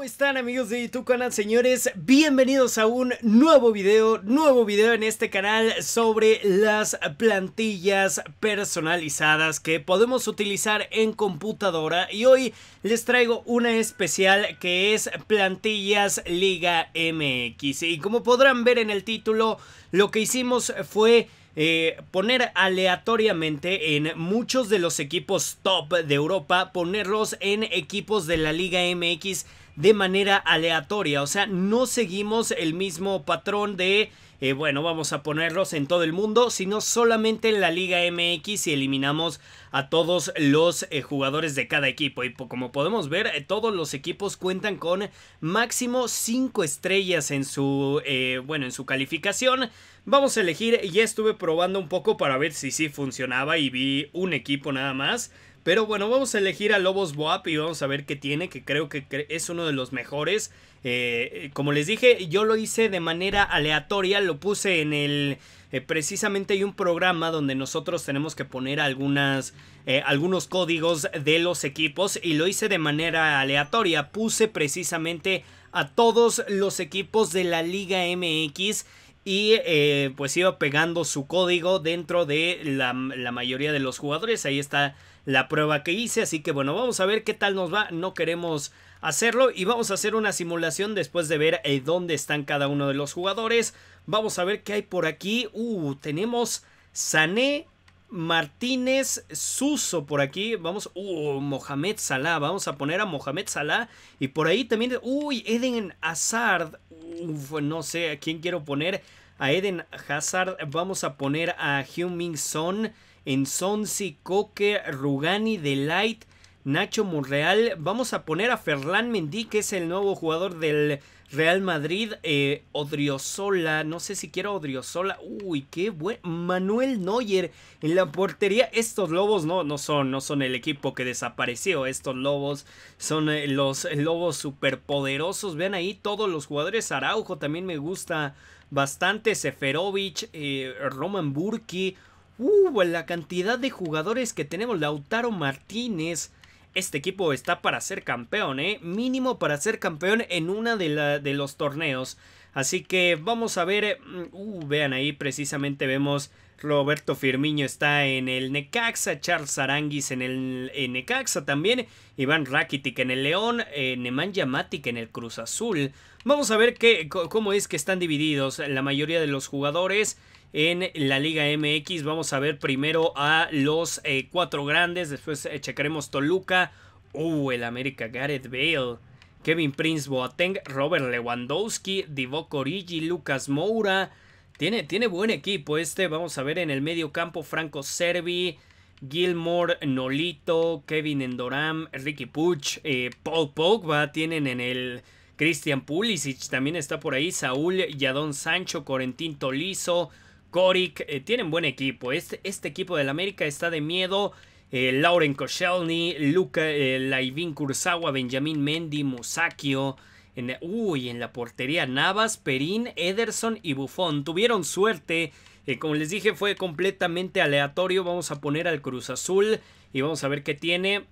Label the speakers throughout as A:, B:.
A: ¿Cómo están amigos de YouTube canal? Señores, bienvenidos a un nuevo video, nuevo video en este canal sobre las plantillas personalizadas que podemos utilizar en computadora y hoy les traigo una especial que es plantillas Liga MX y como podrán ver en el título lo que hicimos fue... Eh, poner aleatoriamente en muchos de los equipos top de Europa, ponerlos en equipos de la Liga MX de manera aleatoria. O sea, no seguimos el mismo patrón de... Eh, bueno, vamos a ponerlos en todo el mundo, sino solamente en la Liga MX y eliminamos a todos los eh, jugadores de cada equipo. Y como podemos ver, eh, todos los equipos cuentan con máximo 5 estrellas en su, bueno, en su calificación. Vamos a elegir, ya estuve probando un poco para ver si sí funcionaba y vi un equipo nada más. Pero bueno, vamos a elegir a Lobos Boap y vamos a ver qué tiene, que creo que es uno de los mejores. Eh, eh, como les dije, yo lo hice de manera aleatoria, lo puse en el... Eh, precisamente hay un programa donde nosotros tenemos que poner algunas, algunos códigos de los equipos y lo hice de manera aleatoria. Puse precisamente a todos los equipos de la Liga MX y eh, pues iba pegando su código dentro de la, mayoría de los jugadores. Ahí está la prueba que hice, así que bueno, vamos a ver qué tal nos va. No queremos hacerlo y vamos a hacer una simulación después de ver eh, dónde están cada uno de los jugadores. Vamos a ver qué hay por aquí. Uh, tenemos Sané, Martínez Suso por aquí. Vamos, uh, Mohamed Salah. Vamos a poner a Mohamed Salah. Y por ahí también, uy, Eden Hazard. Uf, no sé a quién quiero poner. A Eden Hazard. Vamos a poner a Heung-Min Son. En Sonsi, Coque, Rugani, Delight, Nacho Monreal. Vamos a poner a Ferlán Mendy, que es el nuevo jugador del Real Madrid, Odrio eh, Odriozola, no sé si quiero Odriozola. Uy, qué bueno, Manuel Neuer en la portería. Estos lobos no, no son, no son el equipo que desapareció. Estos lobos son eh, los lobos superpoderosos. Vean ahí todos los jugadores. Araujo también me gusta bastante. Seferovic, eh, Roman Burki. Uh, la cantidad de jugadores que tenemos. Lautaro Martínez. Este equipo está para ser campeón, ¿eh? Mínimo para ser campeón en una de, la, de los torneos. Así que vamos a ver. Mm, uh, vean ahí, precisamente vemos. Roberto Firmiño está en el Necaxa, Charles Aranguis en el Necaxa también, Iván Rakitic en el León, eh, Nemanja Yamatic en el Cruz Azul. Vamos a ver qué, cómo es que están divididos la mayoría de los jugadores en la Liga MX. Vamos a ver primero a los eh, cuatro grandes, después eh, checaremos Toluca. Uh, el América, Gareth Bale, Kevin Prince Boateng, Robert Lewandowski, Divock Origi, Lucas Moura. Tiene, tiene buen equipo este. Vamos a ver en el medio campo Franco Servi, Gilmore, Nolito, Kevin Endoram, Ricky Puch, eh, Paul Pogba. Tienen en el Christian Pulisic, también está por ahí Saúl, Yadón Sancho, Corentín Tolizo, Coric, eh, tienen buen equipo. Este, este equipo del América está de miedo. Eh, Lauren Koscielny, Luca eh, Laivin Kurzawa, Benjamin Mendy, Musakio. En, uy, en la portería Navas, Perín, Ederson y Buffon. Tuvieron suerte. como les dije, fue completamente aleatorio. Vamos a poner al Cruz Azul y vamos a ver qué tiene.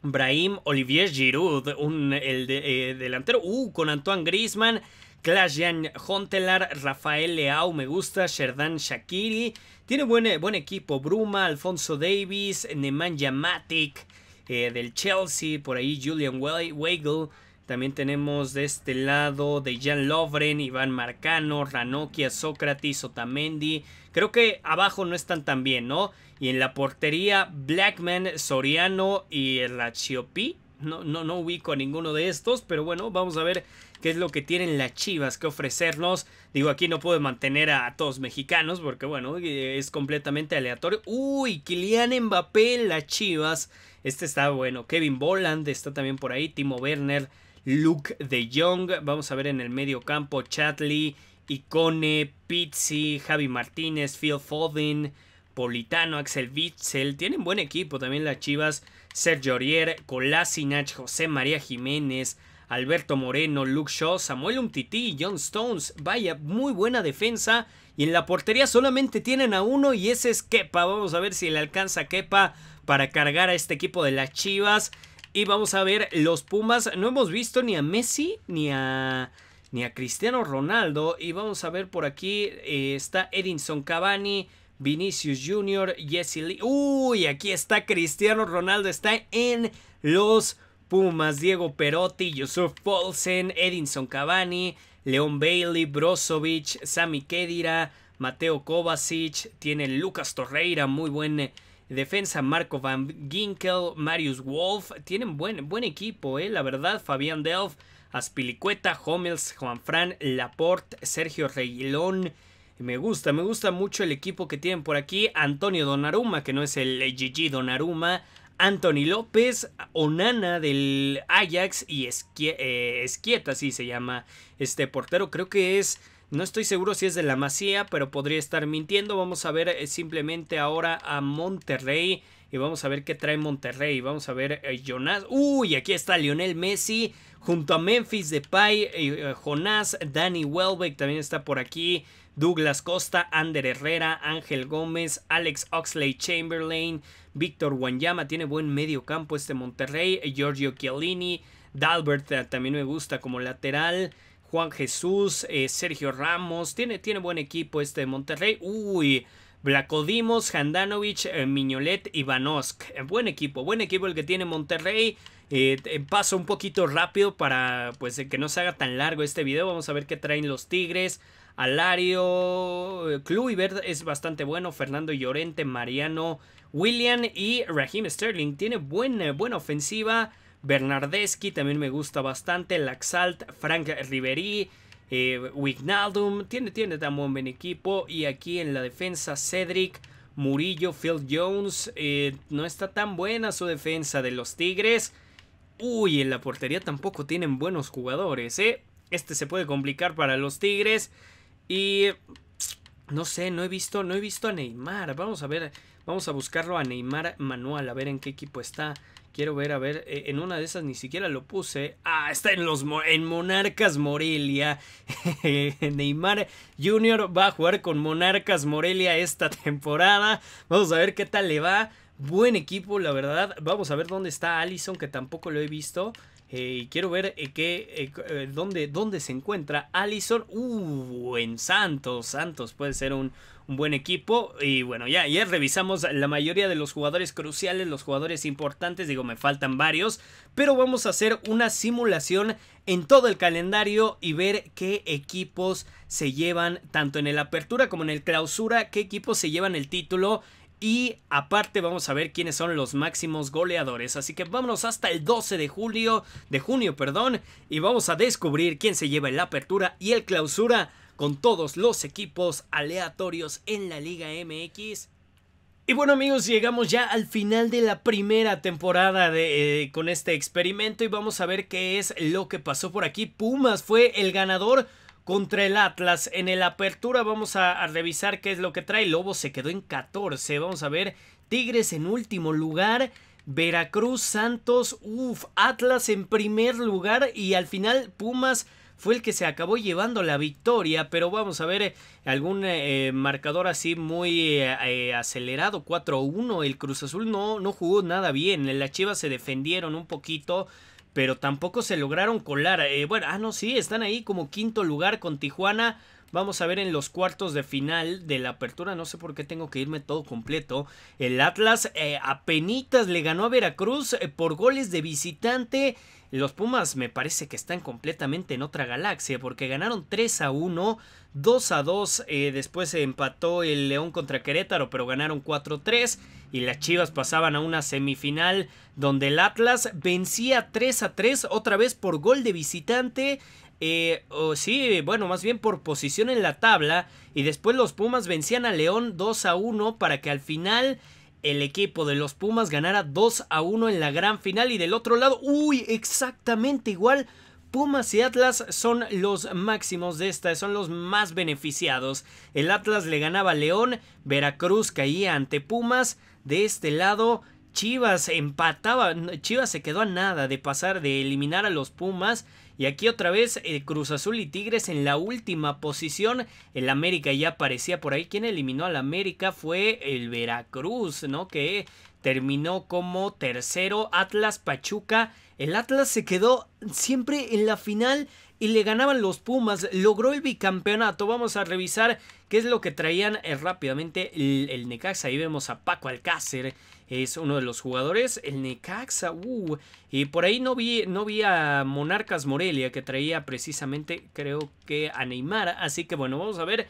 A: Brahim Olivier Giroud, un, el delantero. Uh, con Antoine Grisman klaas jan Hontelar, Rafael Leao, me gusta, Sherdan Shakiri. Tiene buen, eh, buen equipo, Bruma, Alfonso Davis, Nemanja Matic eh, del Chelsea, por ahí Julian Weigel. También tenemos de este lado de Jan Lovren, Iván Marcano, Ranokia, Sócrates, Otamendi. Creo que abajo no están tan bien, ¿no? Y en la portería, Blackman, Soriano y Rachiopi. No, no, no ubico a ninguno de estos, pero bueno, vamos a ver qué es lo que tienen las Chivas que ofrecernos. Digo, aquí no puedo mantener a, todos mexicanos porque bueno, eh, es completamente aleatorio. Uy, Kylian Mbappé, las Chivas. Este está bueno. Kevin Boland está también por ahí. Timo Werner, Luke de Jong. Vamos a ver en el medio campo. Chatley, Icone, Pizzi, Javi Martínez, Phil Foden. Politano, Axel Witzel, tienen buen equipo también las Chivas, Sergio Orier, Colasinach, José María Jiménez, Alberto Moreno, Luke Shaw, Samuel Umtiti John Stones. Vaya, muy buena defensa. Y en la portería solamente tienen a uno y ese es Kepa. Vamos a ver si le alcanza Kepa para cargar a este equipo de las Chivas. Y vamos a ver los Pumas. No hemos visto ni a Messi ni a ni a Cristiano Ronaldo. Y vamos a ver por aquí. Eh, está Edinson Cavani. Vinicius Jr., Jesse Lee. Uy, aquí está Cristiano Ronaldo. Está en los Pumas, Diego Perotti, Yusuf Paulsen, Edinson Cavani, Leon Bailey, Brozovic, Sami Kedira, Mateo Kovacic, Tienen Lucas Torreira, muy buen eh, defensa, Marco Van Ginkel, Marius Wolf, tienen buen, buen equipo, eh, la verdad, Fabián Delf, Aspilicueta, Juan Juanfran, Laporte, Sergio Reguilón, me gusta, me gusta mucho el equipo que tienen por aquí. Antonio Donaruma, que no es el GG Donnarumma. Anthony López, Onana del Ajax y eh, Esquieta, así se llama este portero. Creo que es, no estoy seguro si es de la Masía, pero podría estar mintiendo. Vamos a ver eh, simplemente ahora a Monterrey y vamos a ver qué trae Monterrey. Vamos a ver eh, Jonas. Uy, aquí está Lionel Messi junto a Memphis Depay, y Jonás, Danny Welbeck también está por aquí. Douglas Costa, Ander Herrera, Ángel Gómez, Alex Oxley Chamberlain, Víctor Wanyama, tiene buen medio campo este Monterrey, Giorgio Chiellini, Dalbert eh, también me gusta como lateral. Juan Jesús, eh, Sergio Ramos, tiene, tiene buen equipo este Monterrey. Uy, Blacodimos, Handanovic, eh, Miñolet y buen equipo, buen equipo el que tiene Monterrey. paso un poquito rápido para pues, que no se haga tan largo este video. Vamos a ver qué traen los Tigres. Alario, eh, Kluivert es bastante bueno, Fernando Llorente, Mariano, William y Raheem Sterling. Tiene buena, eh, buena ofensiva. Bernardeschi también me gusta bastante. Laxalt, Frank Riveri. Eh, Wignaldum. Tiene, tiene tan buen equipo. Y aquí en la defensa, Cedric, Murillo, Phil Jones. no está tan buena su defensa de los Tigres. Uy, en la portería tampoco tienen buenos jugadores, Este se puede complicar para los Tigres. Y no sé, no he visto, no he visto a Neymar. Vamos a ver, vamos a buscarlo a Neymar Manual, a ver en qué equipo está. Quiero ver, a ver, e, en una de esas ni siquiera lo puse. Ah, está en los en Monarcas Morelia. Neymar Junior va a jugar con Monarcas Morelia esta temporada. Vamos a ver qué tal le va. Buen equipo, la verdad. Vamos a ver dónde está Allison, que tampoco lo he visto. Eh, quiero ver eh, eh, dónde, dónde, se encuentra Allison. Uh, en Santos. Santos puede ser un, un, buen equipo. Y bueno, ya ayer revisamos la mayoría de los jugadores cruciales, los jugadores importantes. Digo, me faltan varios. Pero vamos a hacer una simulación en todo el calendario y ver qué equipos se llevan, tanto en el apertura como en el clausura, qué equipos se llevan el título. Y aparte vamos a ver quiénes son los máximos goleadores. Así que vámonos hasta el 12 de julio, de junio, perdón, y vamos a descubrir quién se lleva la apertura y el clausura con todos los equipos aleatorios en la Liga MX. Y bueno amigos, llegamos ya al final de la primera temporada de, eh, con este experimento y vamos a ver qué es lo que pasó por aquí. Pumas fue el ganador contra el Atlas. En el apertura vamos a, revisar qué es lo que trae. Lobo se quedó en 14. Vamos a ver. Tigres en último lugar. Veracruz, Santos, Uf Atlas en primer lugar y al final Pumas fue el que se acabó llevando la victoria, pero vamos a ver eh, algún eh, eh, marcador así muy acelerado, 4-1, el Cruz Azul no, no jugó nada bien, la Chivas se defendieron un poquito, pero tampoco se lograron colar. Eh, bueno, ah, no, sí, están ahí como quinto lugar con Tijuana Vamos a ver en los cuartos de final de la apertura. No sé por qué tengo que irme todo completo. El Atlas eh, penitas le ganó a Veracruz eh, por goles de visitante. Los Pumas me parece que están completamente en otra galaxia porque ganaron 3 a 1, 2 a 2, eh, después se empató el León contra Querétaro pero ganaron 4 a 3 y las Chivas pasaban a una semifinal donde el Atlas vencía 3 a 3 otra vez por gol de visitante eh, sí, bueno, más bien por posición en la tabla. Y después los Pumas vencían a León 2 a 1 para que al final el equipo de los Pumas ganara 2 a 1 en la gran final. Y del otro lado, uy, exactamente igual. Pumas y Atlas son los máximos de esta, son los más beneficiados. El Atlas le ganaba a León, Veracruz caía ante Pumas. De este lado, Chivas empataba, Chivas se quedó a nada de pasar, de eliminar a los Pumas y aquí otra vez eh, Cruz Azul y Tigres en la última posición. El América ya aparecía por ahí. Quien eliminó al América fue el Veracruz, ¿no? Que terminó como tercero. Atlas Pachuca. El Atlas se quedó siempre en la final y le ganaban los Pumas. Logró el bicampeonato. Vamos a revisar qué es lo que traían eh, rápidamente el, Necaxa. Ahí vemos a Paco Alcácer. Es uno de los jugadores. El Necaxa. Uh, y por ahí no vi, no vi a Monarcas Morelia que traía precisamente creo que a Neymar. Así que bueno, vamos a ver.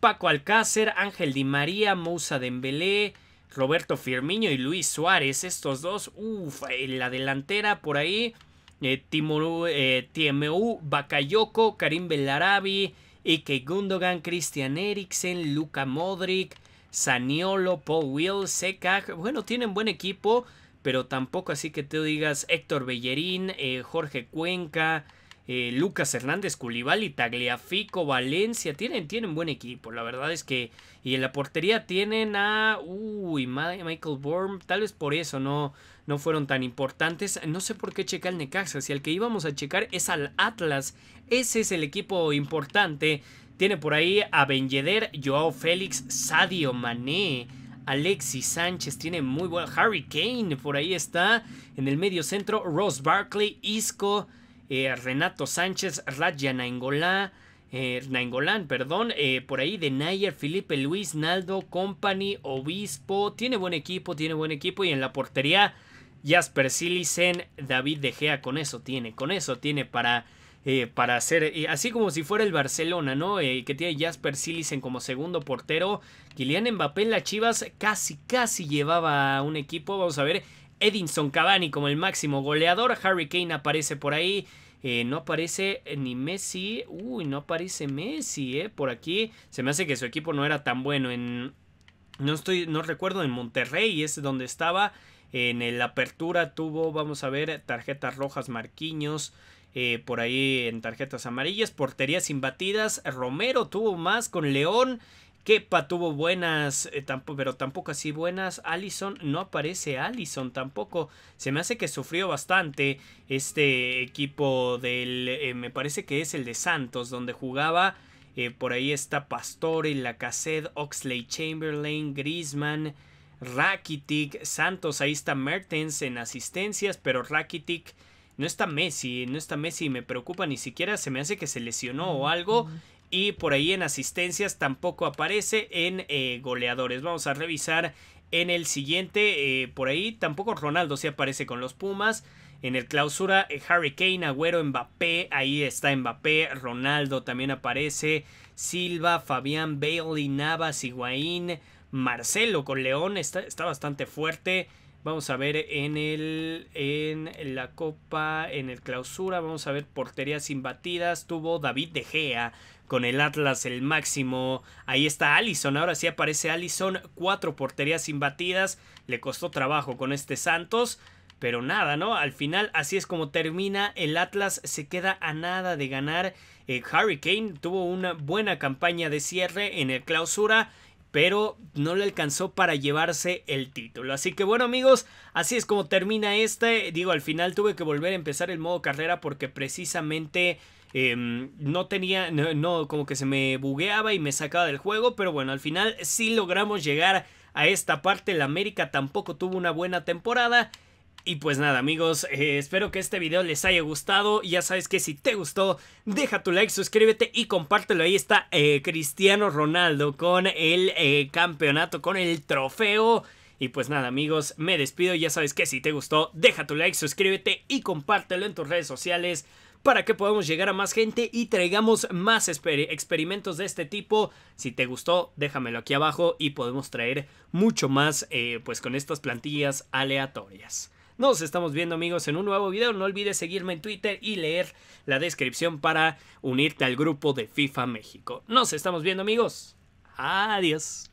A: Paco Alcácer, Ángel Di María, Moussa Dembélé. Roberto Firmiño y Luis Suárez, estos dos, uff, en la delantera por ahí, eh, TMU, eh, Bakayoko, Karim Belarabi, Ike Gundogan, Christian Eriksen, Luca Modric, Saniolo, Paul Will, Seca. Bueno, tienen buen equipo, pero tampoco así que te digas Héctor Bellerín, eh, Jorge Cuenca, eh, Lucas Hernández, y Tagliafico, Valencia. Tienen, tienen buen equipo, la verdad es que. Y en la portería tienen a. Uy, Michael Bourne. Tal vez por eso no, no fueron tan importantes. No sé por qué checa el Necaxa. Si al que íbamos a checar es al Atlas. Ese es el equipo importante. Tiene por ahí a Benyeder, Joao Félix, Sadio Mané. Alexis Sánchez tiene muy buen. Harry Kane por ahí está. En el medio centro, Ross Barkley, Isco. Eh, Renato Sánchez, Radja eh, perdón, eh, por ahí de Nayer, Felipe Luis, Naldo, Company, Obispo, tiene buen equipo, tiene buen equipo y en la portería Jasper Silicen, David De Gea, con eso tiene, con eso tiene para... para hacer, así como si fuera el Barcelona, ¿no? que tiene Jasper Silicen como segundo portero. Kylian Mbappé la Chivas casi, casi llevaba un equipo. Vamos a ver Edinson Cavani como el máximo goleador. Harry Kane aparece por ahí. Eh, no aparece ni Messi. Uy, no aparece Messi, ¿eh? Por aquí. Se me hace que su equipo no era tan bueno. En, no, estoy, no recuerdo, en Monterrey es donde estaba. En la Apertura tuvo, vamos a ver, tarjetas rojas, Marquiños. Eh, por ahí en tarjetas amarillas, porterías imbatidas. Romero tuvo más con León. Kepa tuvo buenas, eh, pero tampoco así buenas. Allison, no aparece Allison tampoco. Se me hace que sufrió bastante este equipo del, eh, me parece que es el de Santos, donde jugaba. Eh, por ahí está Pastore, Lacazette, Oxley Chamberlain, Griezmann, Rakitic, Santos. Ahí está Mertens en asistencias, pero Rakitic no está Messi, no está Messi, me preocupa, ni siquiera se me hace que se lesionó o algo y por ahí en asistencias tampoco aparece en eh, goleadores. Vamos a revisar en el siguiente, eh, por ahí tampoco Ronaldo se aparece con los Pumas. En el clausura, eh, Harry Kane, Agüero, Mbappé, ahí está Mbappé, Ronaldo también aparece, Silva, Fabián, Bailey, Navas, Higuaín, Marcelo con León, está, está bastante fuerte. Vamos a ver en, el, en la Copa, en el Clausura, vamos a ver porterías imbatidas. Tuvo David De Gea con el Atlas el máximo. Ahí está Allison, ahora sí aparece Allison. Cuatro porterías imbatidas. Le costó trabajo con este Santos. Pero nada, ¿no? Al final así es como termina. El Atlas se queda a nada de ganar. Hurricane eh, tuvo una buena campaña de cierre en el clausura pero no le alcanzó para llevarse el título. Así que bueno amigos, así es como termina este. Digo, al final tuve que volver a empezar el modo carrera porque precisamente... Em, no tenía, no, no, como que se me bugueaba y me sacaba del juego, pero bueno, al final sí logramos llegar a esta parte. La América tampoco tuvo una buena temporada y pues nada amigos, eh, espero que este video les haya gustado, ya sabes que si te gustó, deja tu like, suscríbete y compártelo, ahí está eh, Cristiano Ronaldo con el eh, campeonato, con el trofeo. Y pues nada amigos, me despido, ya sabes que si te gustó, deja tu like, suscríbete y compártelo en tus redes sociales para que podamos llegar a más gente y traigamos más experimentos de este tipo. Si te gustó, déjamelo aquí abajo y podemos traer mucho más pues con estas plantillas aleatorias. Nos estamos viendo amigos en un nuevo video. No olvides seguirme en Twitter y leer la descripción para unirte al grupo de FIFA México. Nos estamos viendo amigos. Adiós.